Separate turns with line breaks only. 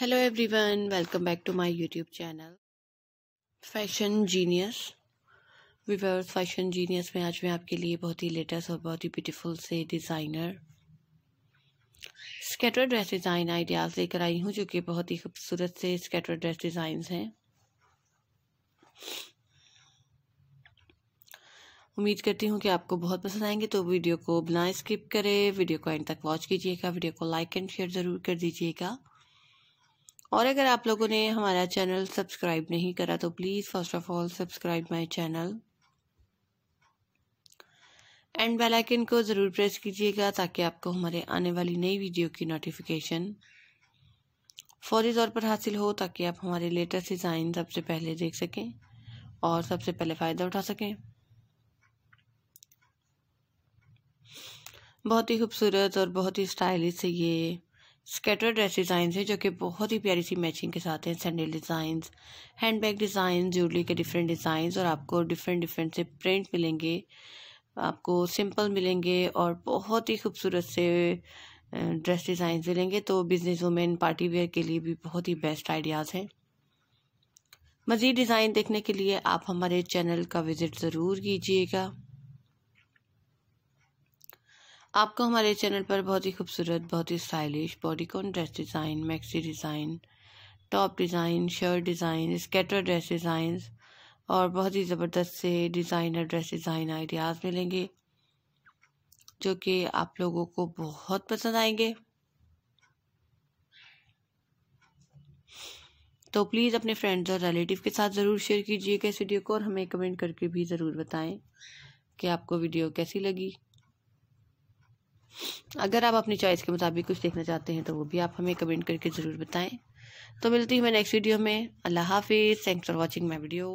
hello everyone welcome back to my YouTube channel fashion genius viewers fashion genius में आज मैं आपके लिए बहुत ही लेटेस्ट और बहुत ही ब्यूटीफुल से designer skater dress design ideas लेकर आई हूँ जो कि बहुत ही खूबसूरत से स्केटर ड्रेस डिज़ाइंस हैं उम्मीद करती हूँ कि आपको बहुत पसंद आएंगे तो वीडियो को बिना स्किप करें वीडियो को एंड तक वॉच कीजिएगा वीडियो को लाइक एंड शेयर ज़रूर कर दीजिएगा और अगर आप लोगों ने हमारा चैनल सब्सक्राइब नहीं करा तो please first of all subscribe my channel and bell icon को ज़रूर प्रेस कीजिएगा ताकि आपको हमारे आने वाली नई वीडियो की नोटिफिकेशन फौरी तौर पर हासिल हो ताकि आप हमारे लेटेस्ट डिज़ाइन सबसे पहले देख सकें और सबसे पहले फ़ायदा उठा सकें बहुत ही खूबसूरत और बहुत ही स्टाइलिश है ये स्केटर ड्रेस डिज़ाइंस है जो कि बहुत ही प्यारी सी मैचिंग के साथ हैं sandal designs hand bag design jewellery के डिफरेंट डिज़ाइंस और आपको डिफरेंट डिफरेंट से प्रिंट मिलेंगे आपको सिंपल मिलेंगे और बहुत ही खूबसूरत से ड्रेस डिज़ाइंस मिलेंगे तो बिज़नेस वूमेन पार्टी वेयर के लिए भी बहुत ही बेस्ट आइडियाज़ हैं मज़ीद डिज़ाइन देखने के लिए आप हमारे चैनल का विज़िट ज़रूर कीजिएगा आपको हमारे चैनल पर बहुत ही खूबसूरत बहुत ही stylish bodycon dress design maxi design top design shirt design skater dress design और बहुत ही ज़बरदस्त से डिज़ाइनर ड्रेस डिज़ाइन आइडियाज़ मिलेंगे जो कि आप लोगों को बहुत पसंद आएंगे तो प्लीज़ अपने फ्रेंड्स और रिलेटिव के साथ ज़रूर शेयर कीजिएगा इस वीडियो को और हमें कमेंट करके भी ज़रूर बताएं कि आपको वीडियो कैसी लगी अगर आप अपनी चॉइस के मुताबिक कुछ देखना चाहते हैं तो वो भी आप हमें कमेंट करके ज़रूर बताएं तो मिलती हूँ मैं नेक्स्ट वीडियो में अल्लाह हाफिज़ thanks for watching my video